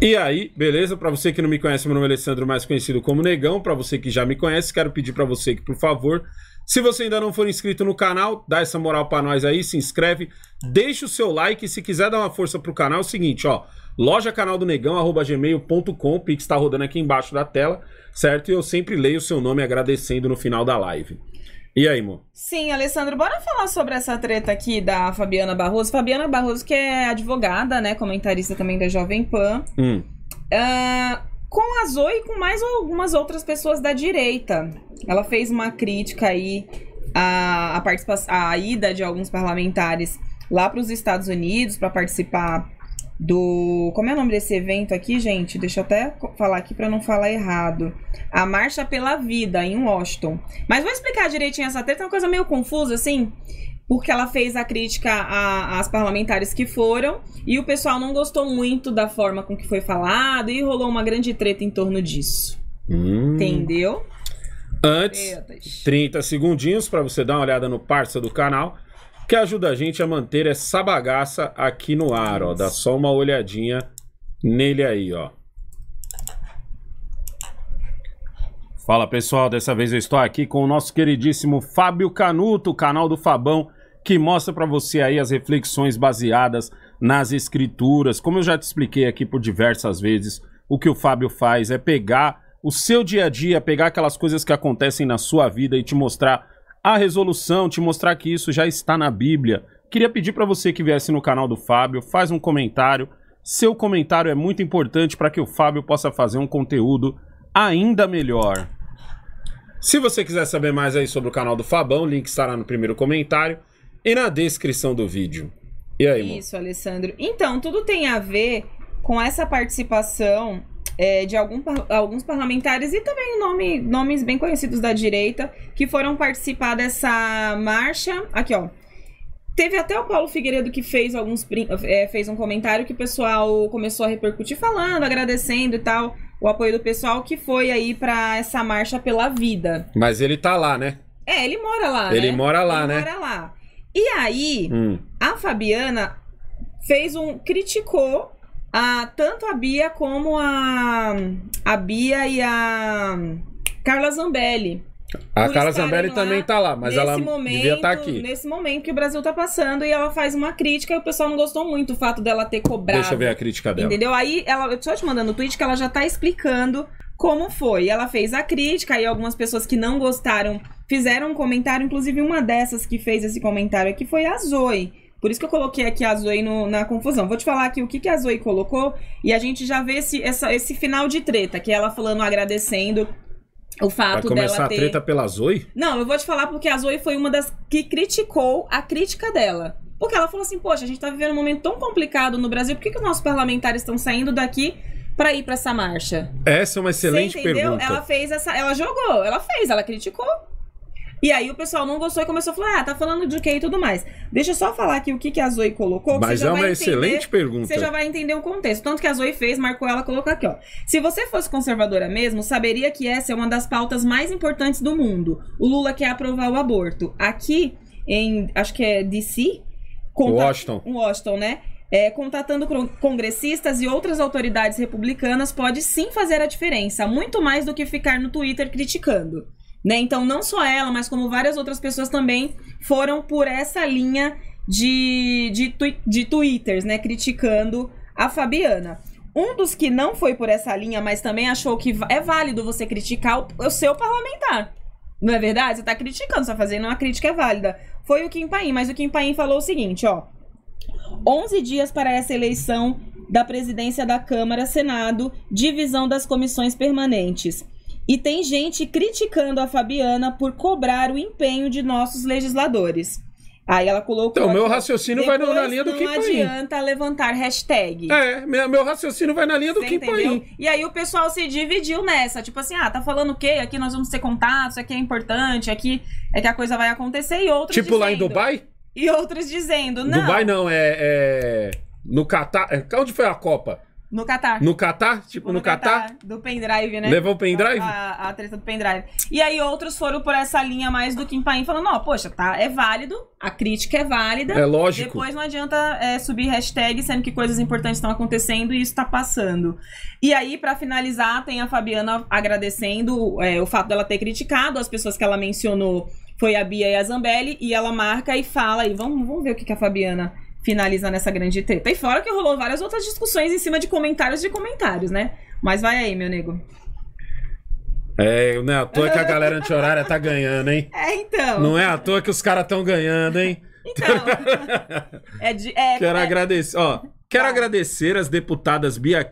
E aí, beleza? Para você que não me conhece, meu nome é Alessandro, mais conhecido como Negão. Para você que já me conhece, quero pedir para você que, por favor, se você ainda não for inscrito no canal, dá essa moral para nós aí, se inscreve, deixa o seu like. Se quiser dar uma força pro canal, é o seguinte, ó, loja canal do Negão, arroba gmail.com, o Pix está rodando aqui embaixo da tela, certo? E eu sempre leio o seu nome agradecendo no final da live. E aí, Mo? Sim, Alessandro, bora falar sobre essa treta aqui da Fabiana Barroso. Fabiana Barroso, que é advogada, né? Comentarista também da Jovem Pan. Hum. Uh, com a Zoe e com mais algumas outras pessoas da direita. Ela fez uma crítica aí à, à, participa à ida de alguns parlamentares lá para os Estados Unidos para participar do. Como é o nome desse evento aqui, gente? Deixa eu até falar aqui para não falar errado. A Marcha pela Vida, em Washington. Mas vou explicar direitinho essa treta, é uma coisa meio confusa, assim. Porque ela fez a crítica às parlamentares que foram e o pessoal não gostou muito da forma com que foi falado e rolou uma grande treta em torno disso. Hum. Entendeu? Antes, Tretas. 30 segundinhos para você dar uma olhada no parça do canal que ajuda a gente a manter essa bagaça aqui no ar, ó. Dá só uma olhadinha nele aí, ó. Fala pessoal, dessa vez eu estou aqui com o nosso queridíssimo Fábio Canuto, canal do Fabão, que mostra para você aí as reflexões baseadas nas escrituras. Como eu já te expliquei aqui por diversas vezes, o que o Fábio faz é pegar o seu dia a dia, pegar aquelas coisas que acontecem na sua vida e te mostrar a resolução, te mostrar que isso já está na Bíblia. Queria pedir para você que viesse no canal do Fábio, faz um comentário. Seu comentário é muito importante para que o Fábio possa fazer um conteúdo ainda melhor. Se você quiser saber mais aí sobre o canal do Fabão, o link estará no primeiro comentário e na descrição do vídeo. E aí, Isso, amor? Alessandro. Então, tudo tem a ver com essa participação é, de algum, alguns parlamentares e também nome, nomes bem conhecidos da direita que foram participar dessa marcha. Aqui, ó. Teve até o Paulo Figueiredo que fez alguns é, fez um comentário que o pessoal começou a repercutir falando, agradecendo e tal, o apoio do pessoal que foi aí para essa marcha pela vida. Mas ele tá lá, né? É, ele mora lá. Né? Ele né? mora lá, ele né? Mora lá. E aí, hum. a Fabiana fez um criticou a, tanto a Bia como a, a Bia e a Carla Zambelli. A Carla Zambelli também tá lá, mas ela tá momento, devia estar tá aqui. Nesse momento que o Brasil tá passando e ela faz uma crítica e o pessoal não gostou muito o fato dela ter cobrado. Deixa eu ver a crítica dela. Entendeu? Aí ela, eu tô te mandando o tweet que ela já tá explicando como foi. Ela fez a crítica e algumas pessoas que não gostaram fizeram um comentário, inclusive uma dessas que fez esse comentário aqui foi a Zoe por isso que eu coloquei aqui a Zoe no, na confusão. Vou te falar aqui o que, que a Zoe colocou e a gente já vê esse, essa, esse final de treta, que é ela falando, agradecendo o fato Vai começar dela ter... a treta pela Zoe? Não, eu vou te falar porque a Zoe foi uma das que criticou a crítica dela. Porque ela falou assim, poxa, a gente tá vivendo um momento tão complicado no Brasil, por que, que os nossos parlamentares estão saindo daqui para ir para essa marcha? Essa é uma excelente Você entendeu? pergunta. Ela fez essa, ela jogou, ela fez, ela criticou. E aí o pessoal não gostou e começou a falar, ah, tá falando de quê e tudo mais. Deixa eu só falar aqui o que, que a Zoe colocou. Mas é uma excelente pergunta. Você já vai entender o contexto. Tanto que a Zoe fez, marcou ela, colocou aqui, ó. Se você fosse conservadora mesmo, saberia que essa é uma das pautas mais importantes do mundo. O Lula quer aprovar o aborto. Aqui, em, acho que é DC... Conta... Washington. Washington, né? É, contatando congressistas e outras autoridades republicanas pode sim fazer a diferença, muito mais do que ficar no Twitter criticando. Né? Então, não só ela, mas como várias outras pessoas também foram por essa linha de, de, twi de twitters, né? Criticando a Fabiana. Um dos que não foi por essa linha, mas também achou que é válido você criticar o, o seu parlamentar. Não é verdade? Você está criticando, você tá fazendo uma crítica válida. Foi o Kim Paim, mas o Kim Paim falou o seguinte, ó. 11 dias para essa eleição da presidência da Câmara, Senado, divisão das comissões permanentes. E tem gente criticando a Fabiana por cobrar o empenho de nossos legisladores. Aí ela colocou. Então, meu raciocínio vai na linha do que Não adianta levantar hashtag. É, meu raciocínio vai na linha do que Paim. E aí o pessoal se dividiu nessa. Tipo assim, ah, tá falando o quê? Aqui nós vamos ter contatos, aqui é importante, aqui é que a coisa vai acontecer. E outros. Tipo dizendo, lá em Dubai? E outros dizendo, não. Dubai não, é. é... No Catar. É, onde foi a Copa? No Catar. No Catar? Tipo, tipo, no, no Catar? Do pendrive, né? Levou o pendrive? A, a, a treta do pendrive. E aí outros foram por essa linha mais do Kim Paim, falando, ó, poxa, tá, é válido, a crítica é válida. É lógico. Depois não adianta é, subir hashtag, sendo que coisas importantes estão acontecendo e isso tá passando. E aí, para finalizar, tem a Fabiana agradecendo é, o fato dela ter criticado as pessoas que ela mencionou. Foi a Bia e a Zambelli, e ela marca e fala, e vamos, vamos ver o que, que a Fabiana finalizando essa grande treta. E fora que rolou várias outras discussões em cima de comentários de comentários, né? Mas vai aí, meu nego. É, não é à toa que a galera anti-horária tá ganhando, hein? É, então. Não é à toa que os caras estão ganhando, hein? Então. é de, é, Quero é... agradecer. Ó, quero ah. agradecer as deputadas Bia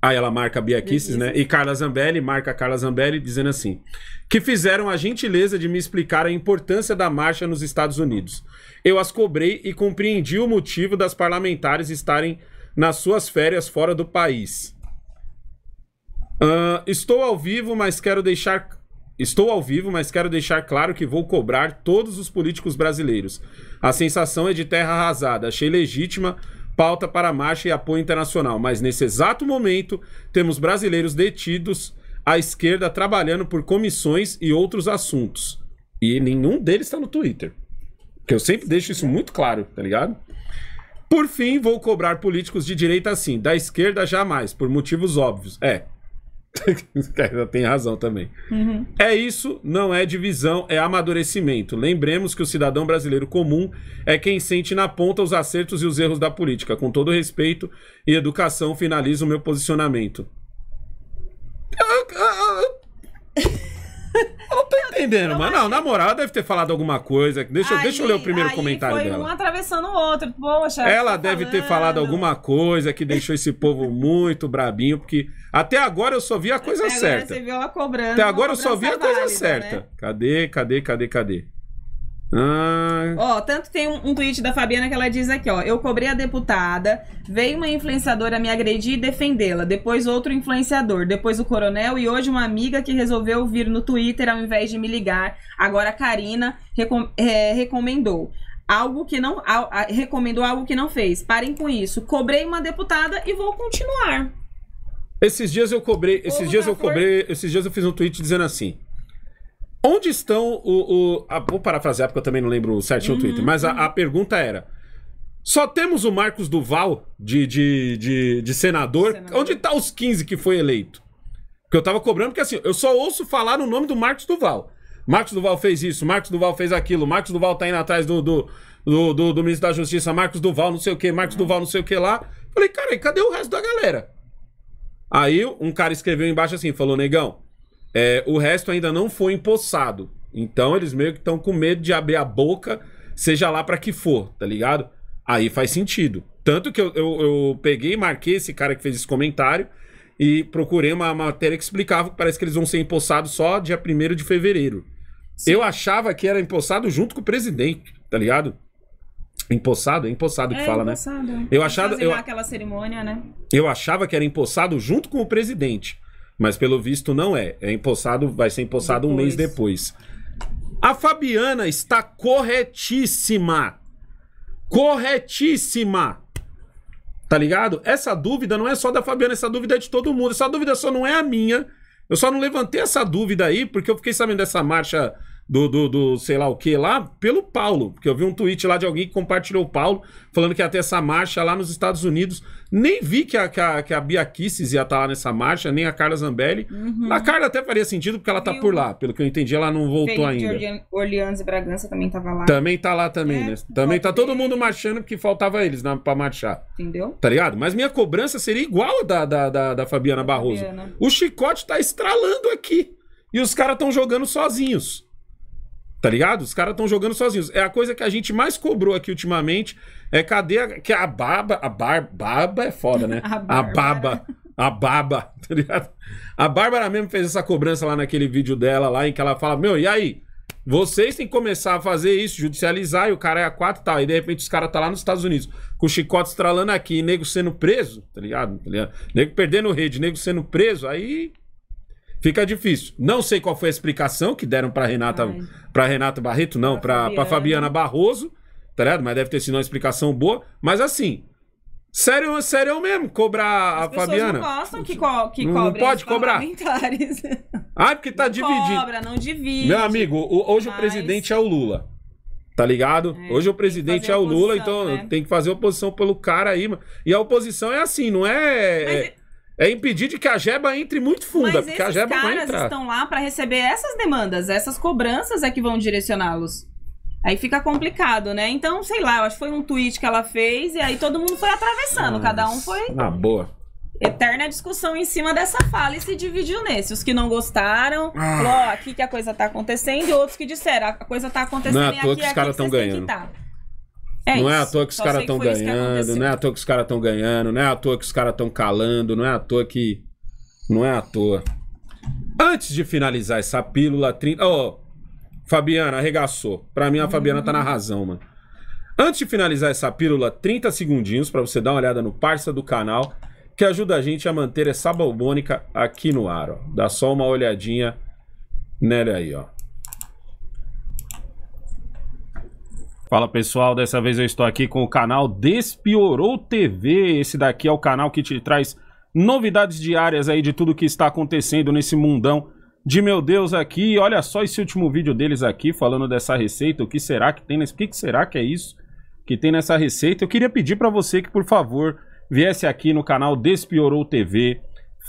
Aí ela marca a Bia Kisses, né? E Carla Zambelli marca Carla Zambelli dizendo assim: que fizeram a gentileza de me explicar a importância da marcha nos Estados Unidos. Eu as cobrei e compreendi o motivo das parlamentares estarem nas suas férias fora do país. Uh, estou ao vivo, mas quero deixar. Estou ao vivo, mas quero deixar claro que vou cobrar todos os políticos brasileiros. A sensação é de terra arrasada. Achei legítima pauta para marcha e apoio internacional, mas nesse exato momento temos brasileiros detidos à esquerda trabalhando por comissões e outros assuntos. E nenhum deles está no Twitter. Que eu sempre deixo isso muito claro, tá ligado? Por fim, vou cobrar políticos de direita assim, da esquerda jamais, por motivos óbvios. É, tem razão também. Uhum. É isso, não é divisão, é amadurecimento. Lembremos que o cidadão brasileiro comum é quem sente na ponta os acertos e os erros da política. Com todo respeito e educação, finalizo o meu posicionamento. entendendo, mas não, na moral, deve ter falado alguma coisa. Deixa, aí, deixa eu ler o primeiro comentário foi dela. Um atravessando o outro, poxa. Ela deve falando. ter falado alguma coisa que deixou esse povo muito brabinho, porque até agora eu só vi a coisa até certa. Agora você viu ela cobrando, até agora eu só vi a coisa válida, certa. Né? Cadê, cadê, cadê, cadê? Ah. Ó, tanto tem um, um, tweet da Fabiana que ela diz aqui, ó. Eu cobrei a deputada, veio uma influenciadora me agredir e defendê-la. Depois outro influenciador, depois o coronel e hoje uma amiga que resolveu vir no Twitter ao invés de me ligar. Agora a Karina recom é, recomendou algo que não al recomendou algo que não fez. Parem com isso. Cobrei uma deputada e vou continuar. Esses dias eu cobrei, esses dias eu cobrei, esses dias eu fiz um tweet dizendo assim: Onde estão o. o a, vou parafrasear porque eu também não lembro certinho uhum. o hum, Twitter, mas a, hum. a, pergunta era. Só temos o Marcos Duval de, de, de, de senador. senador. Onde tá os 15 que foi eleito? Porque eu tava cobrando, porque assim, eu só ouço falar no nome do Marcos Duval. Marcos Duval fez isso, Marcos Duval fez aquilo, Marcos Duval tá indo atrás do, do, do, do, do ministro da Justiça, Marcos Duval, não sei o que, Marcos é. Duval, não sei o que lá. Falei, cara, e cadê o resto da galera? Aí um cara escreveu embaixo assim, falou, negão, é, o resto ainda não foi empossado. Então eles meio que estão com medo de abrir a boca, seja lá para que for, tá ligado? Aí faz sentido. Tanto que eu, eu, eu peguei e marquei esse cara que fez esse comentário e procurei uma matéria que explicava que parece que eles vão ser empossados só dia 1 de fevereiro. Sim. Eu achava que era empossado junto com o presidente, tá ligado? Empossado? É empossado que é, fala, né? empossado. né? Eu achava, eu, aquela cerimônia, né? Eu achava que era empossado junto com o presidente. Mas pelo visto não é. É empossado, vai ser empossado depois. um mês depois. A Fabiana está corretíssima. Corretíssima. Tá ligado? Essa dúvida não é só da Fabiana, essa dúvida é de todo mundo. Essa dúvida só não é a minha. Eu só não levantei essa dúvida aí porque eu fiquei sabendo dessa marcha do, do, do, sei lá o que lá, pelo Paulo. Porque eu vi um tweet lá de alguém que compartilhou o Paulo, falando que ia ter essa marcha lá nos Estados Unidos. Nem vi que a, que a, que a Bia Kisses ia estar tá lá nessa marcha, nem a Carla Zambelli. Uhum. A Carla até faria sentido, porque ela tá e por lá. Pelo que eu entendi, ela não voltou ainda. De Orleans e Bragança também tava lá. Também tá lá também, é, né? Também tá todo mundo marchando, porque faltava eles na, pra marchar. Entendeu? Tá ligado? Mas minha cobrança seria igual a da, da, da, da Fabiana Barroso. Fabiana. O chicote tá estralando aqui. E os caras estão jogando sozinhos. Tá ligado? Os caras estão jogando sozinhos. É a coisa que a gente mais cobrou aqui ultimamente. É cadê a, que a baba. A bar, baba é foda, né? a, a baba. A baba, tá ligado? A Bárbara mesmo fez essa cobrança lá naquele vídeo dela, lá em que ela fala: Meu, e aí? Vocês têm que começar a fazer isso, judicializar, e o cara é a quatro e tal. E de repente os caras tá lá nos Estados Unidos, com o chicote estralando aqui, e nego sendo preso, tá ligado? Tá ligado? Nego perdendo rede, nego sendo preso, aí fica difícil. Não sei qual foi a explicação que deram para Renata, para Renata Barreto, não, para Fabiana. Fabiana Barroso, tá ligado? Mas deve ter sido uma explicação boa. Mas assim, sério, sério mesmo, cobrar As a Fabiana. As não gostam que, co que não, não pode cobrar. Ah, é porque tá não dividido. Cobra, não divide. Meu amigo, o, hoje mas... o presidente é o Lula. Tá ligado? É, Hoje o presidente é o oposição, Lula, então né? tem que fazer oposição pelo cara aí. E a oposição é assim, não é. Mas, é, é impedir de que a Jeba entre muito funda, Mas porque a Jeba vai entrar. Os caras estão lá para receber essas demandas, essas cobranças é que vão direcioná-los. Aí fica complicado, né? Então, sei lá, eu acho que foi um tweet que ela fez e aí todo mundo foi atravessando, Nossa, cada um foi. Na boa. Eterna discussão em cima dessa fala e se dividiu nesse. Os que não gostaram, ah. falou, ó, aqui que a coisa tá acontecendo, e outros que disseram, a coisa tá acontecendo não, é e aqui, que os é caras estão ganhando. Tá. É, é não é à toa que os caras estão ganhando, não é à toa que os caras estão ganhando, não é à toa que os caras estão calando, não é à toa que. Não é à toa. Antes de finalizar essa pílula 30. Ô, oh, Fabiana, arregaçou. Pra mim, a Fabiana tá na uhum. razão, mano. Antes de finalizar essa pílula, 30 segundinhos para você dar uma olhada no parça do canal que ajuda a gente a manter essa balbônica aqui no ar. Ó. Dá só uma olhadinha nela aí, ó. Fala pessoal, dessa vez eu estou aqui com o canal Despiorou TV. Esse daqui é o canal que te traz novidades diárias aí de tudo que está acontecendo nesse mundão de meu Deus aqui. Olha só esse último vídeo deles aqui falando dessa receita. O que será que tem nesse? O que será que é isso que tem nessa receita? Eu queria pedir para você que por favor viesse aqui no canal Despiorou TV,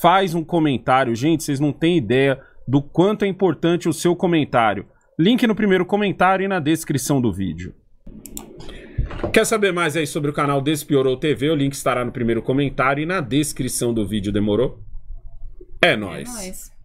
faz um comentário, gente. Vocês não têm ideia do quanto é importante o seu comentário. Link no primeiro comentário e na descrição do vídeo. Quer saber mais aí sobre o canal Despiorou TV? O link estará no primeiro comentário e na descrição do vídeo, demorou? É nóis. É nóis.